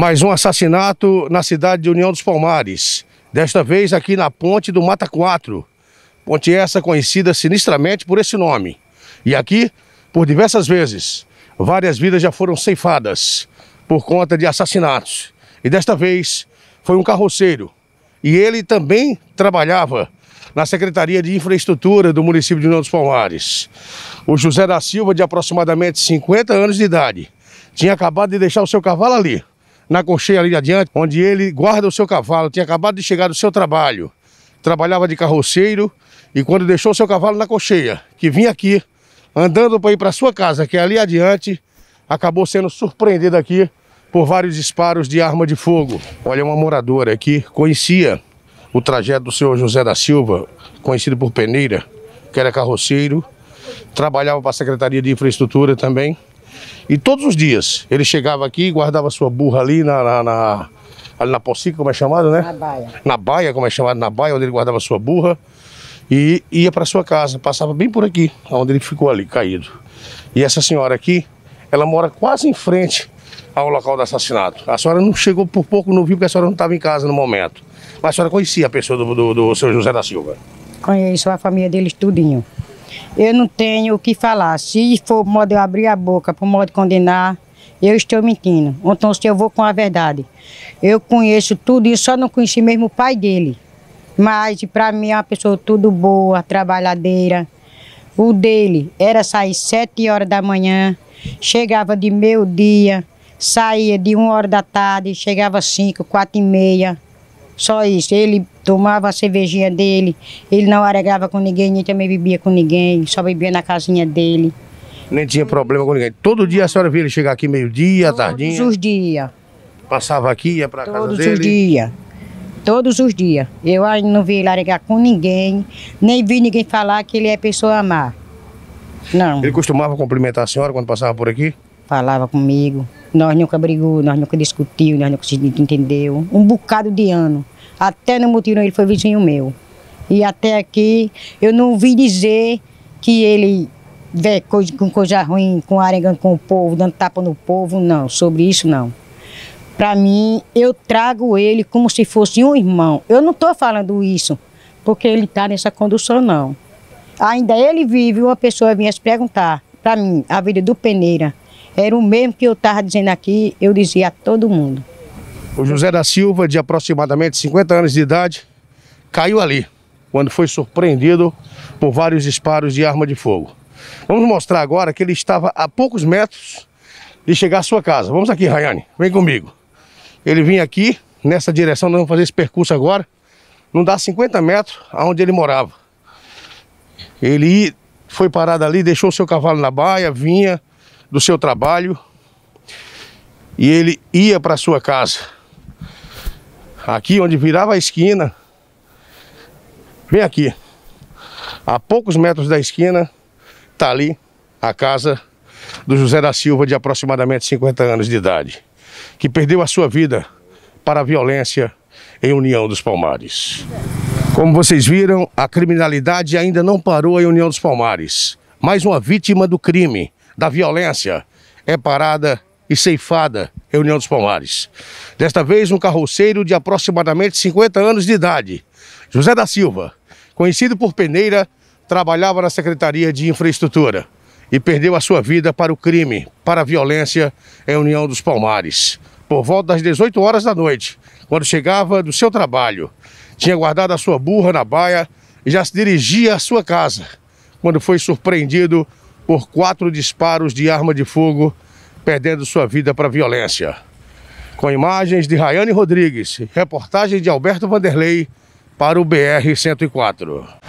Mais um assassinato na cidade de União dos Palmares. Desta vez aqui na ponte do Mata 4. Ponte essa conhecida sinistramente por esse nome. E aqui, por diversas vezes, várias vidas já foram ceifadas por conta de assassinatos. E desta vez foi um carroceiro. E ele também trabalhava na Secretaria de Infraestrutura do município de União dos Palmares. O José da Silva, de aproximadamente 50 anos de idade, tinha acabado de deixar o seu cavalo ali na cocheia ali adiante, onde ele guarda o seu cavalo, tinha acabado de chegar do seu trabalho, trabalhava de carroceiro e quando deixou o seu cavalo na cocheia, que vinha aqui, andando para ir para sua casa, que é ali adiante, acabou sendo surpreendido aqui por vários disparos de arma de fogo. Olha, uma moradora aqui conhecia o trajeto do senhor José da Silva, conhecido por Peneira, que era carroceiro, trabalhava para a Secretaria de Infraestrutura também, e todos os dias ele chegava aqui, guardava sua burra ali na, na, na ali na Pocica, como é chamado, né? Na baia. Na baia, como é chamado, na baia, onde ele guardava sua burra. E ia para sua casa, passava bem por aqui, onde ele ficou ali, caído. E essa senhora aqui, ela mora quase em frente ao local do assassinato. A senhora não chegou por pouco, não viu, porque a senhora não estava em casa no momento. Mas a senhora conhecia a pessoa do, do, do seu José da Silva? Conheço a família deles tudinho eu não tenho o que falar. Se for modo eu abrir a boca, por modo de condenar, eu estou mentindo. Então, se eu vou com a verdade. Eu conheço tudo isso, só não conheci mesmo o pai dele. Mas, para mim, é uma pessoa tudo boa, trabalhadeira. O dele era sair sete horas da manhã, chegava de meio-dia, saía de uma hora da tarde, chegava às cinco, quatro e meia. Só isso. Ele tomava a cervejinha dele, ele não aregava com ninguém, nem também bebia com ninguém, só bebia na casinha dele. Nem tinha problema com ninguém. Todo dia a senhora via ele chegar aqui meio-dia, tardinha? Todos os dias. Passava aqui, ia pra Todos casa dele? Todos os dias. Todos os dias. Eu ainda não vi ele aregar com ninguém, nem vi ninguém falar que ele é pessoa má. Não. Ele costumava cumprimentar a senhora quando passava por aqui? Falava comigo. Nós nunca brigou, nós nunca discutiu, nós nunca se entendeu. Um bocado de ano. Até no mutirão ele foi vizinho meu. E até aqui eu não vi dizer que ele vê coisa, com coisa ruim, com arengan com o povo, dando tapa no povo, não. Sobre isso, não. Para mim, eu trago ele como se fosse um irmão. Eu não estou falando isso porque ele está nessa condução, não. Ainda ele vive, uma pessoa vinha se perguntar para mim, a vida do Peneira, era o mesmo que eu estava dizendo aqui, eu dizia a todo mundo. O José da Silva, de aproximadamente 50 anos de idade, caiu ali, quando foi surpreendido por vários disparos de arma de fogo. Vamos mostrar agora que ele estava a poucos metros de chegar à sua casa. Vamos aqui, Rayane, vem comigo. Ele vinha aqui, nessa direção, nós vamos fazer esse percurso agora. Não dá 50 metros aonde ele morava. Ele foi parado ali, deixou seu cavalo na baia, vinha, do seu trabalho e ele ia para sua casa. Aqui onde virava a esquina, vem aqui, a poucos metros da esquina, está ali a casa do José da Silva, de aproximadamente 50 anos de idade, que perdeu a sua vida para a violência em União dos Palmares. Como vocês viram, a criminalidade ainda não parou em União dos Palmares. Mais uma vítima do crime da violência é parada e ceifada em União dos Palmares. Desta vez, um carroceiro de aproximadamente 50 anos de idade, José da Silva, conhecido por Peneira, trabalhava na Secretaria de Infraestrutura e perdeu a sua vida para o crime, para a violência em União dos Palmares. Por volta das 18 horas da noite, quando chegava do seu trabalho, tinha guardado a sua burra na baia e já se dirigia à sua casa, quando foi surpreendido por quatro disparos de arma de fogo, perdendo sua vida para violência. Com imagens de Rayane Rodrigues, reportagem de Alberto Vanderlei para o BR 104.